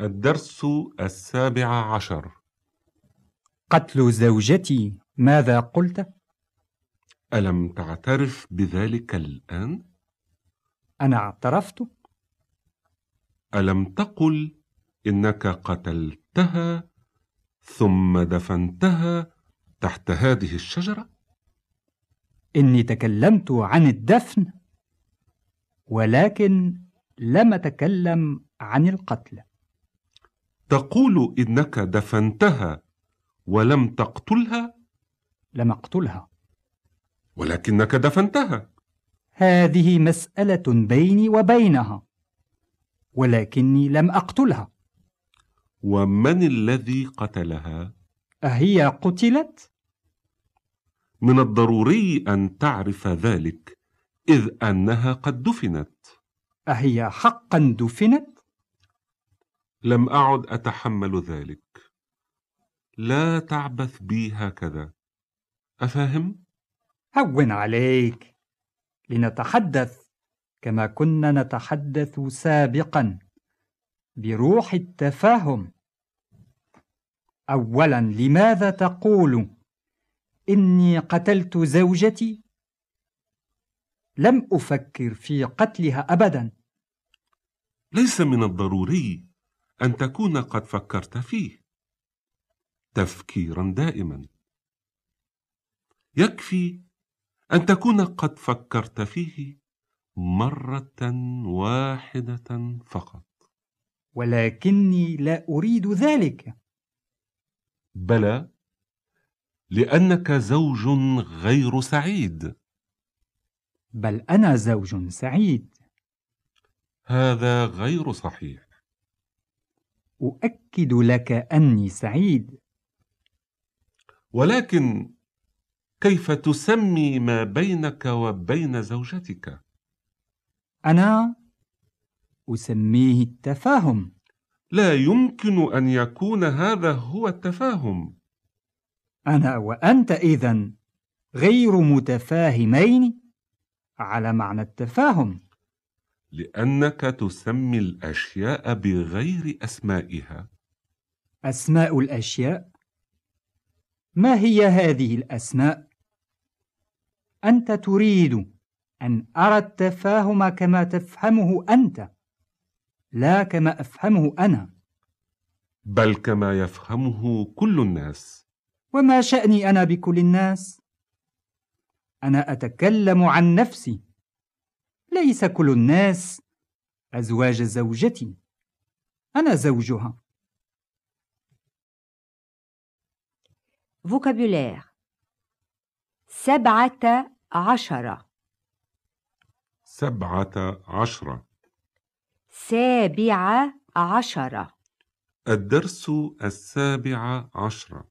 الدرس السابع عشر قتل زوجتي ماذا قلت؟ ألم تعترف بذلك الآن؟ أنا اعترفت ألم تقل إنك قتلتها ثم دفنتها تحت هذه الشجرة؟ إني تكلمت عن الدفن ولكن لم أتكلم عن القتل تقول إنك دفنتها ولم تقتلها لم أقتلها ولكنك دفنتها هذه مسألة بيني وبينها ولكني لم أقتلها ومن الذي قتلها؟ أهي قتلت؟ من الضروري أن تعرف ذلك إذ أنها قد دفنت أهي حقا دفنت؟ لم أعد أتحمل ذلك لا تعبث بي هكذا أفهم؟ هون عليك لنتحدث كما كنا نتحدث سابقا بروح التفاهم أولا لماذا تقول إني قتلت زوجتي؟ لم أفكر في قتلها أبدا ليس من الضروري أن تكون قد فكرت فيه تفكيرا دائما يكفي أن تكون قد فكرت فيه مرة واحدة فقط ولكني لا أريد ذلك بلى لأنك زوج غير سعيد بل أنا زوج سعيد هذا غير صحيح أؤكد لك أني سعيد ولكن كيف تسمي ما بينك وبين زوجتك؟ أنا أسميه التفاهم لا يمكن أن يكون هذا هو التفاهم أنا وأنت إذن غير متفاهمين على معنى التفاهم لأنك تسمي الأشياء بغير أسمائها أسماء الأشياء؟ ما هي هذه الأسماء؟ أنت تريد أن أرى التفاهم كما تفهمه أنت لا كما أفهمه أنا بل كما يفهمه كل الناس وما شأني أنا بكل الناس؟ أنا أتكلم عن نفسي ليس كل الناس أزواج زوجتي أنا زوجها فوكابولير سبعة عشرة سبعة عشرة سابعة عشرة الدرس السابع عشرة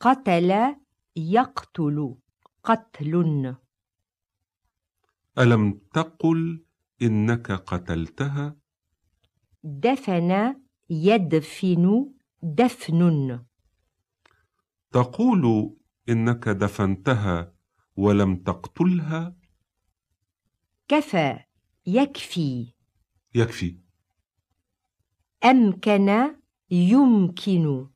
قتل يقتل قتل ألم تقل إنك قتلتها؟ دفن يدفن دفن تقول إنك دفنتها ولم تقتلها؟ كفى يكفي يكفي أمكن يمكن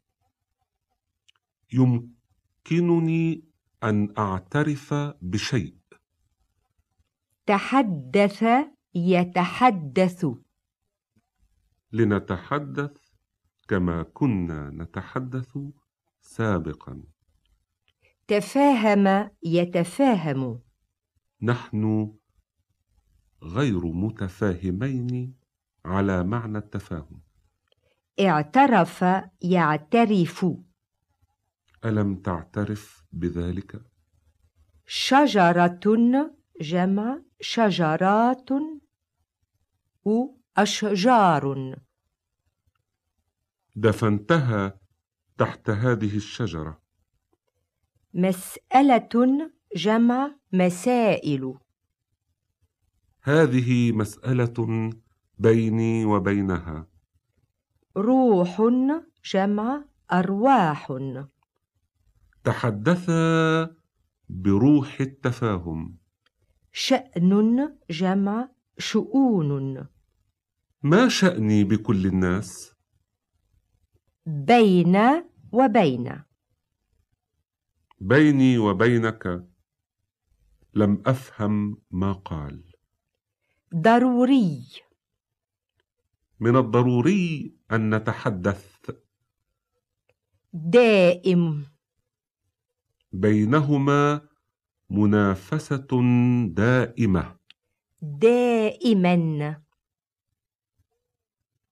يمكنني أن أعترف بشيء تحدث يتحدث لنتحدث كما كنا نتحدث سابقا تفاهم يتفاهم نحن غير متفاهمين على معنى التفاهم اعترف يعترف ألم تعترف بذلك؟ شجرة جمع شجرات وأشجار دفنتها تحت هذه الشجرة مسألة جمع مسائل هذه مسألة بيني وبينها روح جمع أرواح تحدثا بروح التفاهم شأن جمع شؤون ما شأني بكل الناس؟ بين وبين بيني وبينك لم أفهم ما قال ضروري من الضروري أن نتحدث دائم بينهما منافسة دائمة دائما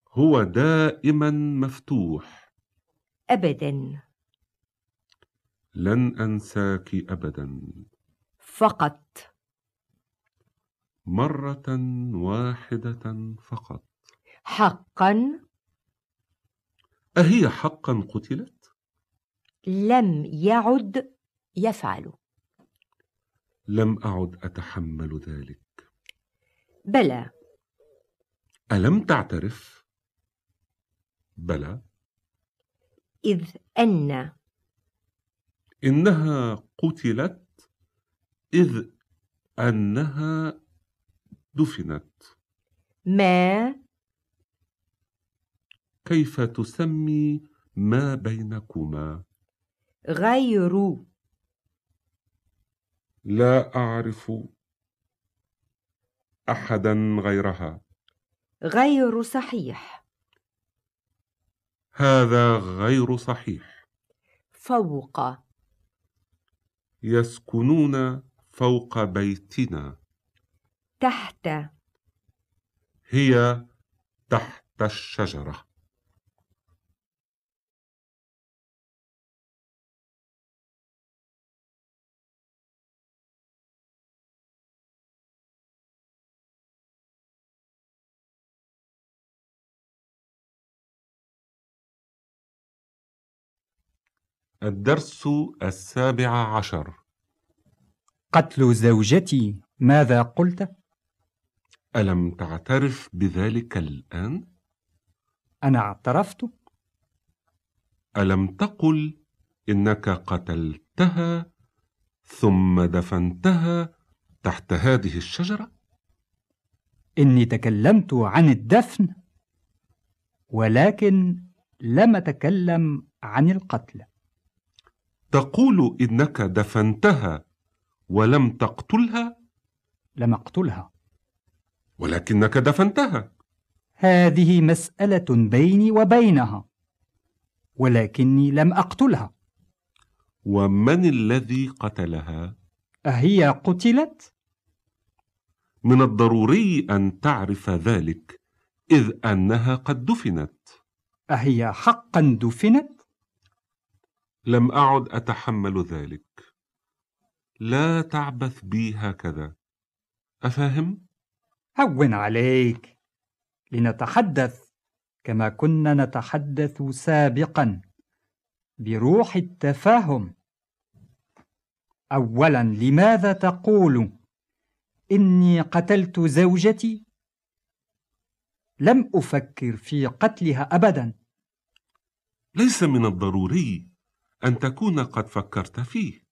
هو دائما مفتوح أبدا لن أنساك أبدا فقط مرة واحدة فقط حقا أهي حقا قتلت؟ لم يعد يفعل لم أعد أتحمل ذلك بلى ألم تعترف؟ بلى إذ أن إنها قتلت إذ أنها دفنت ما كيف تسمي ما بينكما غير لا أعرف أحدا غيرها غير صحيح هذا غير صحيح فوق يسكنون فوق بيتنا تحت هي تحت الشجره الدرس السابع عشر قتل زوجتي ماذا قلت؟ ألم تعترف بذلك الآن؟ أنا اعترفت ألم تقل إنك قتلتها ثم دفنتها تحت هذه الشجرة؟ إني تكلمت عن الدفن ولكن لم أتكلم عن القتل تقول إنك دفنتها ولم تقتلها لم أقتلها ولكنك دفنتها هذه مسألة بيني وبينها ولكني لم أقتلها ومن الذي قتلها؟ أهي قتلت؟ من الضروري أن تعرف ذلك إذ أنها قد دفنت أهي حقا دفنت؟ لم أعد أتحمل ذلك لا تعبث بي هكذا أفهم؟ هون عليك لنتحدث كما كنا نتحدث سابقا بروح التفاهم أولا لماذا تقول إني قتلت زوجتي؟ لم أفكر في قتلها أبدا ليس من الضروري أن تكون قد فكرت فيه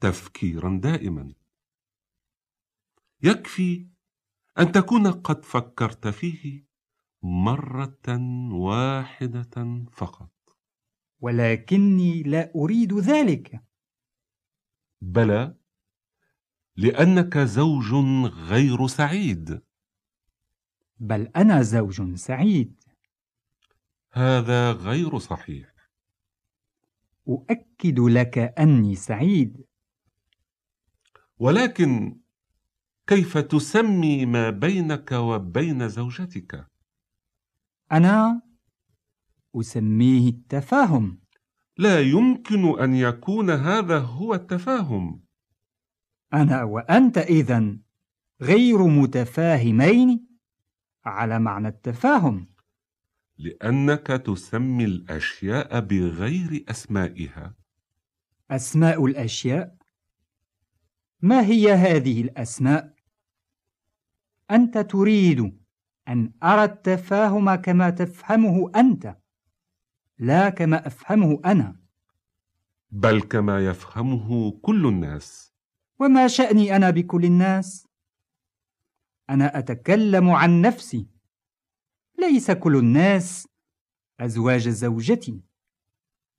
تفكيرا دائما يكفي أن تكون قد فكرت فيه مرة واحدة فقط ولكني لا أريد ذلك بلى لأنك زوج غير سعيد بل أنا زوج سعيد هذا غير صحيح أؤكد لك أني سعيد ولكن كيف تسمي ما بينك وبين زوجتك أنا أسميه التفاهم لا يمكن أن يكون هذا هو التفاهم أنا وأنت إذن غير متفاهمين على معنى التفاهم لأنك تسمي الأشياء بغير أسمائها أسماء الأشياء؟ ما هي هذه الأسماء؟ أنت تريد أن أرى التفاهم كما تفهمه أنت لا كما أفهمه أنا بل كما يفهمه كل الناس وما شأني أنا بكل الناس؟ أنا أتكلم عن نفسي ليس كل الناس أزواج زوجتي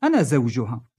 أنا زوجها